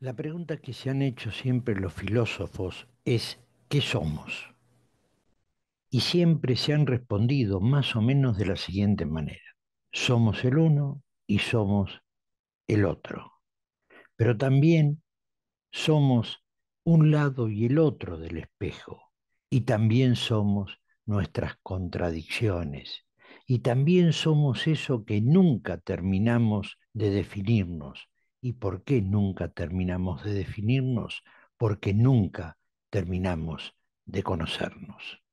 La pregunta que se han hecho siempre los filósofos es ¿qué somos? Y siempre se han respondido más o menos de la siguiente manera. Somos el uno y somos el otro. Pero también somos un lado y el otro del espejo. Y también somos nuestras contradicciones. Y también somos eso que nunca terminamos de definirnos ¿Y por qué nunca terminamos de definirnos? Porque nunca terminamos de conocernos.